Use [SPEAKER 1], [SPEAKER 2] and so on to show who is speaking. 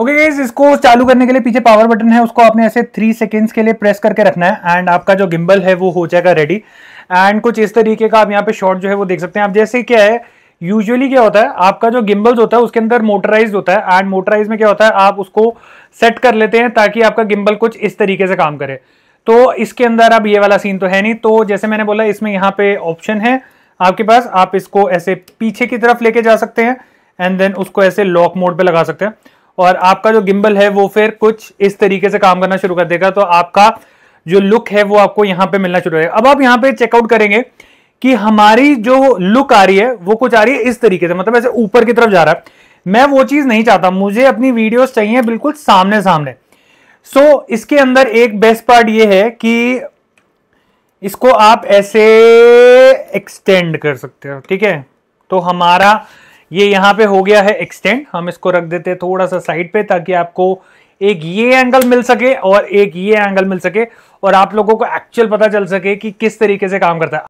[SPEAKER 1] okay okay इसको चालू करने के लिए पीछे पावर बटन है उसको आपने ऐसे थ्री सेकेंड्स के लिए प्रेस करके रखना है एंड आपका जो गिम्बल है वो हो जाएगा रेडी एंड कुछ इस तरीके का आप यहाँ पे शॉट जो है वो देख सकते हैं आप जैसे क्या है यूजुअली क्या होता है आपका जो गिम्बल्स होता है उसके अंदर मोटराइज होता है एंड मोटराइज में क्या होता है आप उसको सेट कर लेते हैं ताकि आपका गिम्बल कुछ इस तरीके से काम करे तो इसके अंदर अब ये वाला सीन तो है नहीं तो जैसे मैंने बोला इसमें यहाँ पे ऑप्शन है आपके पास आप इसको ऐसे पीछे की तरफ लेके जा सकते हैं एंड देन उसको ऐसे लॉक मोड पे लगा सकते हैं और आपका जो गिम्बल है वो फिर कुछ इस तरीके से काम करना शुरू कर देगा तो आपका जो लुक है वो आपको यहाँ पे मिलना शुरू होगा अब आप यहाँ पे चेकआउट करेंगे कि हमारी जो लुक आ रही है वो कुछ आ रही है इस तरीके से मतलब ऐसे ऊपर की तरफ जा रहा है मैं वो चीज़ नहीं चाहता मुझे अपनी वीडियोस चाहिए बिल्कुल सामने सामने सो so, इसके अंदर एक बेस्ट पार्ट ये है कि इसको आप ऐसे एक्सटेंड कर सकते हो ठीक है तो हमारा ये यहाँ पे हो गया है एक्सटेंड हम इसको रख देते हैं थोड़ा सा साइड पे ताकि आपको एक ये एंगल मिल सके और एक ये एंगल मिल सके और आप लोगों को एक्चुअल पता चल सके कि किस तरीके से काम करता है